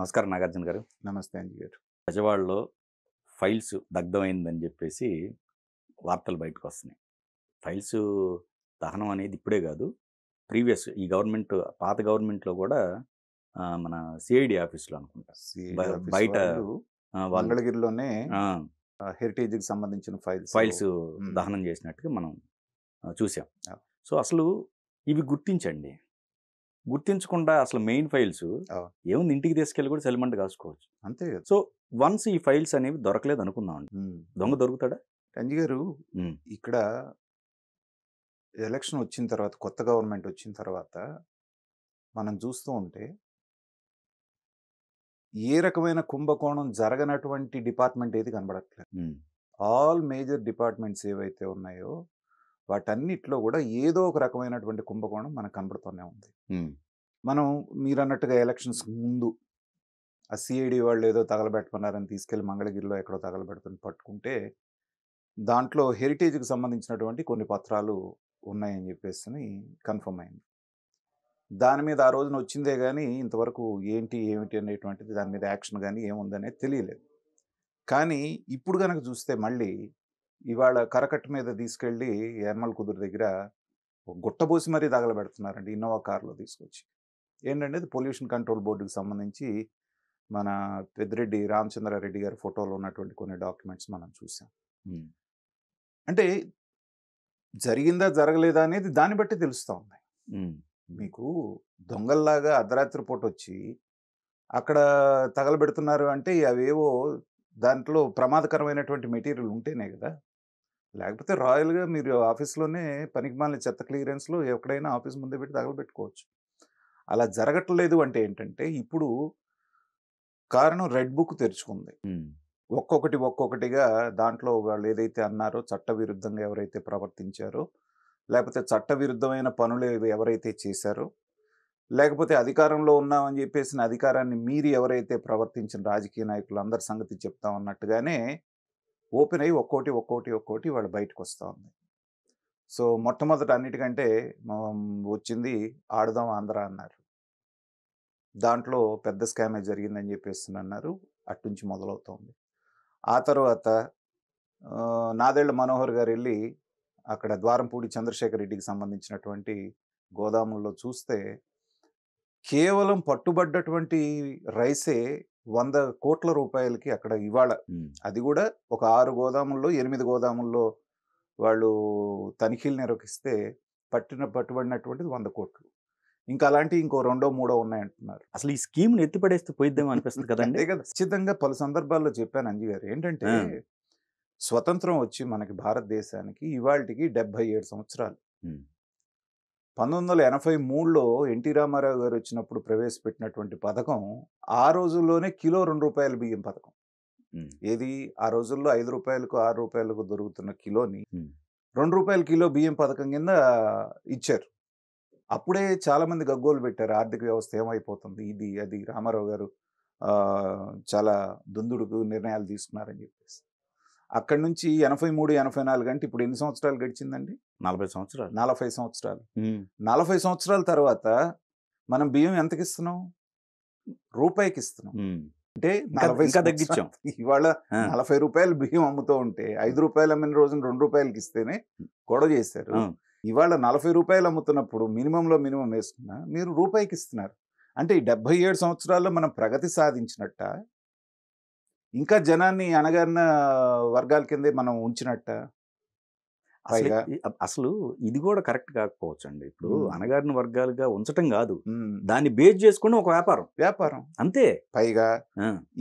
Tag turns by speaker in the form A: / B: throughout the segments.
A: నమస్కారం నాగార్జున గారు నమస్తే అంజీ గారు గజవాడలో ఫైల్స్ దగ్ధమైందని చెప్పేసి వార్తలు బయటకు వస్తున్నాయి ఫైల్స్ దహనం అనేది ఇప్పుడే కాదు ప్రీవియస్ ఈ గవర్నమెంట్ పాత గవర్నమెంట్లో కూడా మన సిఐడి ఆఫీస్లో అనుకుంటా బయట మంగళగిరిలోనే హెరిటేజ్కి సంబంధించిన ఫైల్స్ ఫైల్స్ దహనం చేసినట్టుగా మనం చూసాం సో అసలు ఇవి గుర్తించండి గుర్తించకుండా అసలు మెయిన్ ఫైల్స్ ఏముంది ఇంటికి తీసుకెళ్ళి కూడా సెలమెంట్ కాసుకోవచ్చు అంతే కదా సో వన్స్ ఈ ఫైల్స్ అనేవి దొరకలేదు అనుకుందాం దొంగ దొరుకుతాడా రంజి గారు ఇక్కడ ఎలక్షన్ వచ్చిన తర్వాత కొత్త గవర్నమెంట్ వచ్చిన తర్వాత మనం చూస్తూ ఉంటే ఏ రకమైన కుంభకోణం జరగనటువంటి డిపార్ట్మెంట్ ఏది కనబడట్లేదు ఆల్ మేజర్ డిపార్ట్మెంట్స్ ఏవైతే ఉన్నాయో వాటన్నిటిలో కూడా ఏదో ఒక రకమైనటువంటి కుంభకోణం మనకు కనబడుతూనే ఉంది మనం మీరు అన్నట్టుగా ఎలక్షన్స్ ముందు ఆ సిఐడి వాళ్ళు ఏదో తగలబెట్టమన్నారని తీసుకెళ్ళి మంగళగిరిలో ఎక్కడో తగలబెడుతుంది పట్టుకుంటే దాంట్లో హెరిటేజ్కి సంబంధించినటువంటి కొన్ని పత్రాలు ఉన్నాయని చెప్పేసి కన్ఫర్మ్ అయింది దాని మీద ఆ రోజున వచ్చిందే కానీ ఇంతవరకు ఏంటి ఏమిటి అనేటువంటిది దాని మీద యాక్షన్ కానీ ఏముందనేది తెలియలేదు కానీ ఇప్పుడు కనుక చూస్తే మళ్ళీ ఇవాళ కరకట్ట మీద తీసుకెళ్ళి ఎర్మల్ కుదురు దగ్గర గుట్టబోసి మరీ తగలబెడుతున్నారండి ఇన్నోవా కారులో తీసుకొచ్చి ఏంటంటే ఇది పొల్యూషన్ కంట్రోల్ బోర్డుకి సంబంధించి మన పెద్దిరెడ్డి రామచంద్రారెడ్డి గారి ఫోటోలో ఉన్నటువంటి కొన్ని డాక్యుమెంట్స్ మనం చూసాం అంటే జరిగిందా జరగలేదా అనేది దాన్ని బట్టి తెలుస్తూ ఉంది మీకు దొంగల్లాగా అర్ధరాత్రి పూట వచ్చి అక్కడ తగలబెడుతున్నారు అంటే అవేవో దాంట్లో ప్రమాదకరమైనటువంటి మెటీరియల్ ఉంటేనే కదా లేకపోతే రాయల్గా మీరు ఆఫీస్లోనే మాలిన చెత్త క్లియరెన్స్లో ఎక్కడైనా ఆఫీస్ ముందే పెట్టి తగలబెట్టుకోవచ్చు అలా జరగట్లేదు అంటే ఏంటంటే ఇప్పుడు కారణం రెడ్ బుక్ తెరుచుకుంది ఒక్కొక్కటి ఒక్కొక్కటిగా దాంట్లో వాళ్ళు ఏదైతే అన్నారో చట్టవిరుద్ధంగా ఎవరైతే ప్రవర్తించారో లేకపోతే చట్టవిరుద్ధమైన పనులు ఎవరైతే చేశారో లేకపోతే అధికారంలో ఉన్నామని చెప్పేసిన అధికారాన్ని మీరు ఎవరైతే ప్రవర్తించిన రాజకీయ నాయకులు అందరి సంగతి చెప్తా ఉన్నట్టుగానే ఓపెన్ అయ్యి ఒక్కోటి ఒక్కోటి ఒక్కోటి వాళ్ళు బయటకు వస్తూ ఉంది సో మొట్టమొదట అన్నిటికంటే వచ్చింది ఆడదాం ఆంధ్ర అన్నారు దాంట్లో పెద్ద స్కామే జరిగిందని చెప్పేసి అన్నారు అట్టుంచి మొదలవుతోంది ఆ తర్వాత నాదేళ్ల మనోహర్ గారు వెళ్ళి అక్కడ ద్వారంపూడి చంద్రశేఖర్ రెడ్డికి సంబంధించినటువంటి గోదాముల్లో చూస్తే కేవలం పట్టుబడ్డటువంటి రైసే వంద కోట్ల రూపాయలకి అక్కడ ఇవాళ అది కూడా ఒక ఆరు గోదాముల్లో ఎనిమిది గోదాముల్లో వాళ్ళు తనిఖీలు నిర్వహిస్తే పట్టిన పట్టుబడినటువంటిది వంద కోట్లు ఇంకా అలాంటి ఇంకో రెండో మూడో ఉన్నాయంటున్నారు అసలు ఈ స్కీమ్ ఎత్తిపడేస్తే పోయిద్దామో అనిపిస్తుంది కదండి కదా ఖచ్చితంగా పలు సందర్భాల్లో చెప్పాను అంజీ గారు ఏంటంటే స్వతంత్రం వచ్చి మనకి భారతదేశానికి ఇవాళకి డెబ్బై ఏడు సంవత్సరాలు పంతొమ్మిది వందల ఎనభై మూడులో ఎన్టీ రామారావు గారు వచ్చినప్పుడు ప్రవేశపెట్టినటువంటి పథకం ఆ రోజుల్లోనే కిలో రెండు రూపాయల బియ్యం పథకం ఏది ఆ రోజుల్లో ఐదు రూపాయలకు ఆరు రూపాయలకు దొరుకుతున్న కిలోని రెండు రూపాయల కిలో బియ్యం పథకం కింద ఇచ్చారు అప్పుడే చాలామంది గగ్గోలు పెట్టారు ఆర్థిక వ్యవస్థ ఏమైపోతుంది ఇది అది రామారావు గారు చాలా దుందుడుకు నిర్ణయాలు తీసుకున్నారని చెప్పేసి అక్కడి నుంచి ఎనభై మూడు ఎనభై నాలుగు అంటే ఇప్పుడు ఎన్ని సంవత్సరాలు గడిచిందండి నలభై సంవత్సరాలు నలభై సంవత్సరాలు నలభై సంవత్సరాల తర్వాత మనం బియ్యం ఎంతకి ఇస్తున్నాం రూపాయికి ఇస్తున్నాం అంటే నలభై తగ్గించాం ఇవాళ నలభై రూపాయలు బియ్యం అమ్ముతూ ఉంటే ఐదు రూపాయలు అమ్మిన రోజున రెండు రూపాయలకి ఇస్తేనే గొడవ చేశారు ఇవాళ నలభై రూపాయలు అమ్ముతున్నప్పుడు మినిమంలో మినిమం వేసుకున్నా మీరు రూపాయికి ఇస్తున్నారు అంటే ఈ డెబ్బై ఏడు సంవత్సరాల్లో మనం ప్రగతి సాధించినట్ట ఇంకా జనాన్ని అనగారిన వర్గాల కిందే మనం ఉంచినట్ట అసలు అసలు ఇది కూడా కరెక్ట్ కాకపోవచ్చు అండి ఇప్పుడు అనగారిన వర్గాలుగా ఉంచటం కాదు దాన్ని బేస్ చేసుకుని ఒక వ్యాపారం వ్యాపారం అంతే పైగా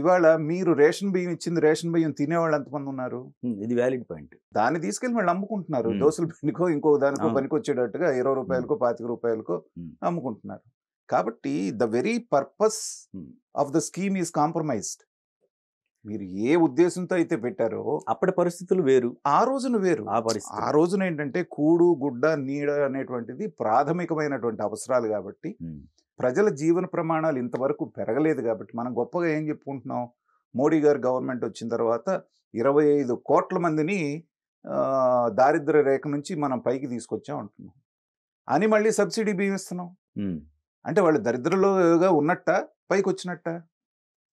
A: ఇవాళ మీరు రేషన్ బియ్యం ఇచ్చింది రేషన్ బియ్యం తినేవాళ్ళు ఎంతమంది ఉన్నారు ఇది వ్యాలిడ్ పాయింట్ దాన్ని తీసుకెళ్లి వాళ్ళు అమ్ముకుంటున్నారు దోశల పనికో ఇంకో దానికో పనికొచ్చేటట్టుగా ఇరవై రూపాయలకో పాతిక రూపాయలకో అమ్ముకుంటున్నారు కాబట్టి the very purpose of the scheme is compromised మీరు ఏ ఉద్దేశంతో అయితే పెట్టారో అప్పటి పరిస్థితులు వేరు ఆ రోజున వేరు ఆ పరిస్థితి ఆ రోజున ఏంటంటే కూడు గుడ్డ నీడ అనేటువంటిది ప్రాథమికమైనటువంటి అవసరాలు కాబట్టి ప్రజల జీవన ప్రమాణాలు ఇంతవరకు పెరగలేదు కాబట్టి మనం గొప్పగా ఏం చెప్పుకుంటున్నాం మోడీ గారు గవర్నమెంట్ వచ్చిన తర్వాత ఇరవై ఐదు కోట్ల మందిని దారిద్ర రేఖ నుంచి మనం పైకి తీసుకొచ్చాం అంటున్నాం అని మళ్ళీ సబ్సిడీ బియ్యం ఇస్తున్నాం అంటే వాళ్ళు దరిద్రలోగా ఉన్నట్ట పైకి వచ్చినట్ట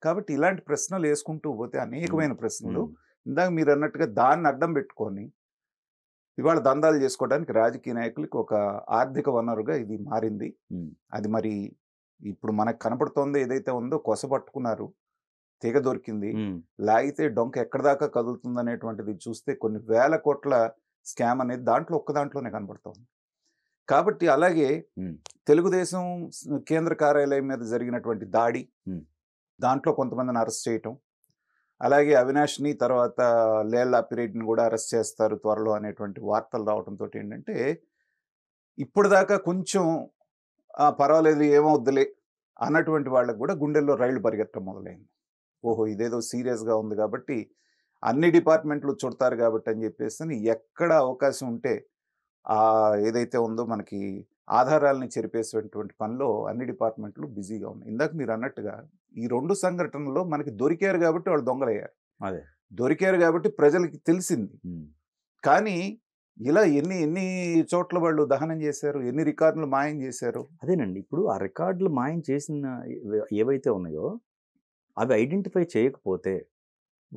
A: కాబట్టి ఇలాంటి ప్రశ్నలు వేసుకుంటూ పోతే అనేకమైన ప్రశ్నలు ఇందాక మీరు అన్నట్టుగా దాన్ని అడ్డం పెట్టుకొని ఇవాళ దందాలు చేసుకోవడానికి రాజకీయ నాయకులకి ఒక ఆర్థిక వనరుగా ఇది మారింది అది మరి ఇప్పుడు మనకు కనపడుతోంది ఏదైతే ఉందో కొస పట్టుకున్నారు తీగ దొరికింది లాగితే డొంక ఎక్కడ దాకా కదులుతుంది అనేటువంటిది చూస్తే కొన్ని వేల కోట్ల స్కామ్ అనేది దాంట్లో ఒక్క దాంట్లోనే కనపడుతోంది కాబట్టి అలాగే తెలుగుదేశం కేంద్ర కార్యాలయం మీద జరిగినటువంటి దాడి దాంట్లో కొంతమందిని అరెస్ట్ చేయటం అలాగే అవినాష్ని తర్వాత లేల్లా పిరియడ్ని కూడా అరెస్ట్ చేస్తారు త్వరలో అనేటువంటి వార్తలు రావడంతో ఏంటంటే ఇప్పటిదాకా కొంచెం పర్వాలేదు ఏమవుద్దులే అన్నటువంటి వాళ్ళకు కూడా గుండెల్లో రైళ్లు పరిగెత్తడం మొదలైంది ఓహో ఇదేదో సీరియస్గా ఉంది కాబట్టి అన్ని డిపార్ట్మెంట్లు చుడతారు కాబట్టి అని చెప్పేసి ఎక్కడ అవకాశం ఉంటే ఏదైతే ఉందో మనకి ఆధారాలని చెరిపేసేటువంటి పనిలో అన్ని డిపార్ట్మెంట్లు బిజీగా ఉన్నాయి ఇందాక మీరు అన్నట్టుగా ఈ రెండు సంఘటనలు మనకి దొరికారు కాబట్టి వాళ్ళు దొంగలయ్యారు అదే దొరికారు కాబట్టి ప్రజలకి తెలిసింది కానీ ఇలా ఎన్ని ఎన్ని చోట్ల వాళ్ళు దహనం చేశారు ఎన్ని రికార్డులు మాయం చేశారు అదేనండి ఇప్పుడు ఆ రికార్డులు మాయం చేసిన ఏవైతే ఉన్నాయో అవి ఐడెంటిఫై చేయకపోతే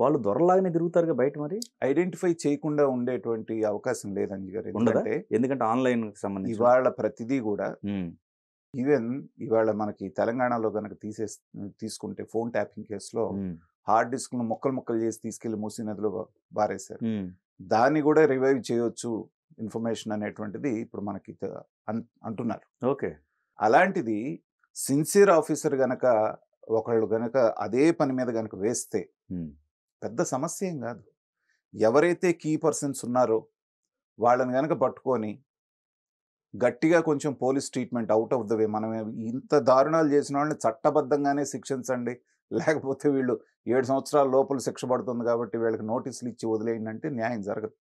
A: వాళ్ళు దొరలాగానే తిరుగుతారుగా బయట మరి ఐడెంటిఫై చేయకుండా ఉండేటువంటి అవకాశం లేదండి గారు ఎందుకంటే ఎందుకంటే ఆన్లైన్ సంబంధించి ఇవాళ ప్రతిదీ కూడా ఈవెన్ ఇవాళ మనకి తెలంగాణలో కనుక తీసే తీసుకుంటే ఫోన్ ట్యాపింగ్ కేసులో హార్డ్ డిస్క్ ను మొక్కలు మొక్కలు చేసి తీసుకెళ్లి మూసి నదిలో బారేశారు దాన్ని కూడా రివైవ్ చేయొచ్చు ఇన్ఫర్మేషన్ అనేటువంటిది ఇప్పుడు మనకి అంటున్నారు ఓకే అలాంటిది సిన్సియర్ ఆఫీసర్ గనక ఒకళ్ళు గనక అదే పని మీద గనక వేస్తే పెద్ద సమస్య ఏం కాదు ఎవరైతే కీ పర్సన్స్ ఉన్నారో వాళ్ళని గనక పట్టుకొని గట్టిగా కొంచెం police treatment out of the way మనం ఇంత దారుణాలు చేసిన వాళ్ళని చట్టబద్ధంగానే శిక్షించండి లేకపోతే వీళ్ళు ఏడు సంవత్సరాల లోపల శిక్ష పడుతుంది కాబట్టి వీళ్ళకి నోటీసులు ఇచ్చి వదిలేయండి న్యాయం జరగదు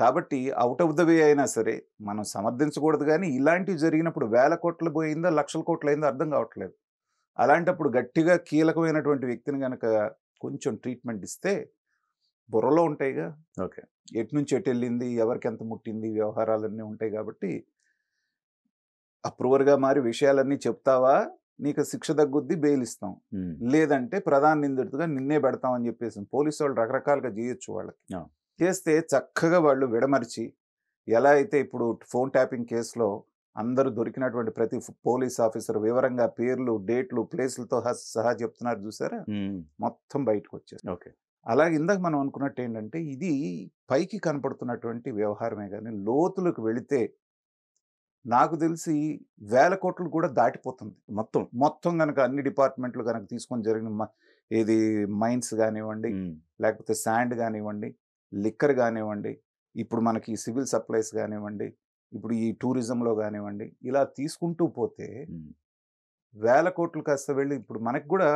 A: కాబట్టి అవుట్ ఆఫ్ ద వే అయినా సరే మనం సమర్థించకూడదు కానీ ఇలాంటివి జరిగినప్పుడు వేల కోట్లు పోయిందా లక్షల కోట్లు అయిందో అర్థం కావట్లేదు అలాంటప్పుడు గట్టిగా కీలకమైనటువంటి వ్యక్తిని కనుక కొంచెం ట్రీట్మెంట్ ఇస్తే బుర్రలో ఉంటాయిగా ఓకే ఎటు నుంచి ఎటు వెళ్ళింది ఎవరికి ఎంత ముట్టింది వ్యవహారాలన్నీ ఉంటాయి కాబట్టి అప్రూవర్గా మారి విషయాలన్నీ చెప్తావా నీకు శిక్ష తగ్గుద్ది బెయిల్ ఇస్తాం లేదంటే ప్రధాన నిందితుడుగా నిన్నే పెడతాం అని చెప్పేసి పోలీసు వాళ్ళు రకరకాలుగా చేయొచ్చు వాళ్ళకి చేస్తే చక్కగా వాళ్ళు విడమరిచి ఎలా అయితే ఇప్పుడు ఫోన్ ట్యాపింగ్ కేసులో అందరూ దొరికినటువంటి ప్రతి పోలీస్ ఆఫీసర్ వివరంగా పేర్లు డేట్లు ప్లేసులతో సహా చెప్తున్నారు చూసారా మొత్తం బయటకు వచ్చేసి ఓకే అలాగే ఇందాక మనం అనుకున్నట్టు ఏంటంటే ఇది పైకి కనపడుతున్నటువంటి వ్యవహారమే కానీ లోతులకు వెళితే నాకు తెలిసి వేల కోట్లు కూడా దాటిపోతుంది మొత్తం మొత్తం కనుక అన్ని డిపార్ట్మెంట్లు కనుక తీసుకొని జరిగిన ఏది మైన్స్ కానివ్వండి లేకపోతే శాండ్ కానివ్వండి లిక్కర్ కానివ్వండి ఇప్పుడు మనకి సివిల్ సప్లైస్ కానివ్వండి ఇప్పుడు ఈ టూరిజంలో కానివ్వండి ఇలా తీసుకుంటూ పోతే వేల కోట్లు కాస్త వెళ్ళి ఇప్పుడు మనకు కూడా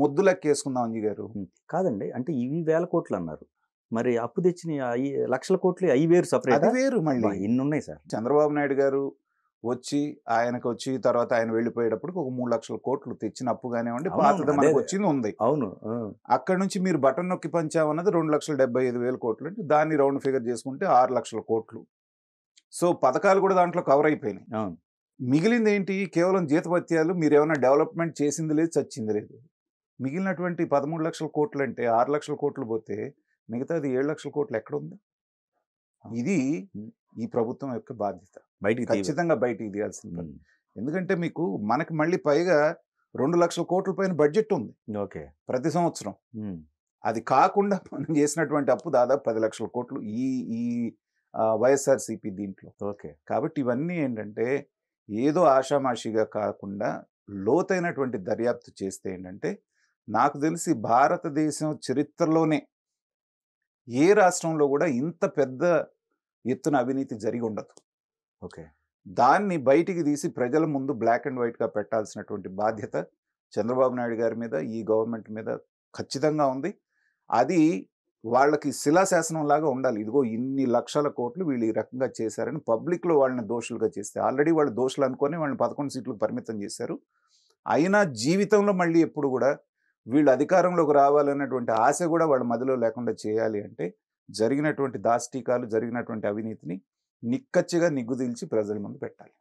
A: ముద్దులెక్కేసుకుందాం అంజీ గారు కాదండి అంటే ఇవి వేల కోట్లు అన్నారు మరి అప్పు తెచ్చిన లక్షల కోట్లు అవి వేరు సపరేట్ వేరు మళ్ళీ ఇన్ని ఉన్నాయి సార్ చంద్రబాబు నాయుడు గారు వచ్చి ఆయనకు వచ్చి తర్వాత ఆయన వెళ్ళిపోయేటప్పుడు ఒక మూడు లక్షల కోట్లు తెచ్చిన అప్పు కానివ్వండి పాత వచ్చింది ఉంది అవును అక్కడ నుంచి మీరు బటన్ నొక్కి పంచామన్నది రెండు లక్షల డెబ్బై ఐదు వేల కోట్లు అంటే దాన్ని రౌండ్ ఫిగర్ చేసుకుంటే ఆరు లక్షల కోట్లు సో పథకాలు కూడా దాంట్లో కవర్ అయిపోయినాయి మిగిలింది ఏంటి కేవలం జీతభత్యాలు మీరు ఏమైనా డెవలప్మెంట్ చేసింది లేదు చచ్చింది లేదు మిగిలినటువంటి పదమూడు లక్షల కోట్లు అంటే ఆరు లక్షల కోట్లు పోతే మిగతాది ఏడు లక్షల కోట్లు ఎక్కడుంది ఇది ఈ ప్రభుత్వం యొక్క బాధ్యత బయటికి ఖచ్చితంగా బయటికి తీయాల్సిన ఎందుకంటే మీకు మనకి మళ్ళీ పైగా రెండు లక్షల కోట్ల పైన బడ్జెట్ ఉంది ఓకే ప్రతి సంవత్సరం అది కాకుండా మనం చేసినటువంటి అప్పు దాదాపు పది లక్షల కోట్లు ఈ ఈ వైఎస్ఆర్సీపీ దీంట్లో ఓకే కాబట్టి ఇవన్నీ ఏంటంటే ఏదో ఆషామాషిగా కాకుండా లోతైనటువంటి దర్యాప్తు చేస్తే ఏంటంటే నాకు తెలిసి భారతదేశం చరిత్రలోనే ఏ రాష్ట్రంలో కూడా ఇంత పెద్ద ఎత్తున అవినీతి జరిగి ఉండదు ఓకే దాన్ని బయటికి తీసి ప్రజల ముందు బ్లాక్ అండ్ వైట్గా పెట్టాల్సినటువంటి బాధ్యత చంద్రబాబు నాయుడు గారి మీద ఈ గవర్నమెంట్ మీద ఖచ్చితంగా ఉంది అది వాళ్ళకి శిలాశాసనం లాగా ఉండాలి ఇదిగో ఇన్ని లక్షల కోట్లు వీళ్ళు ఈ రకంగా చేశారని పబ్లిక్లో వాళ్ళని దోషులుగా చేస్తే ఆల్రెడీ వాళ్ళు దోషులు అనుకొని వాళ్ళని పదకొండు సీట్లు పరిమితం చేశారు అయినా జీవితంలో మళ్ళీ ఎప్పుడు కూడా వీళ్ళు అధికారంలోకి రావాలన్నటువంటి ఆశ కూడా వాళ్ళ మదిలో లేకుండా చేయాలి అంటే జరిగినటువంటి దాష్టీకాలు జరిగినటువంటి అవినీతిని నిక్కచ్చిగా నిగ్గుదీల్చి ప్రజల ముందు పెట్టాలి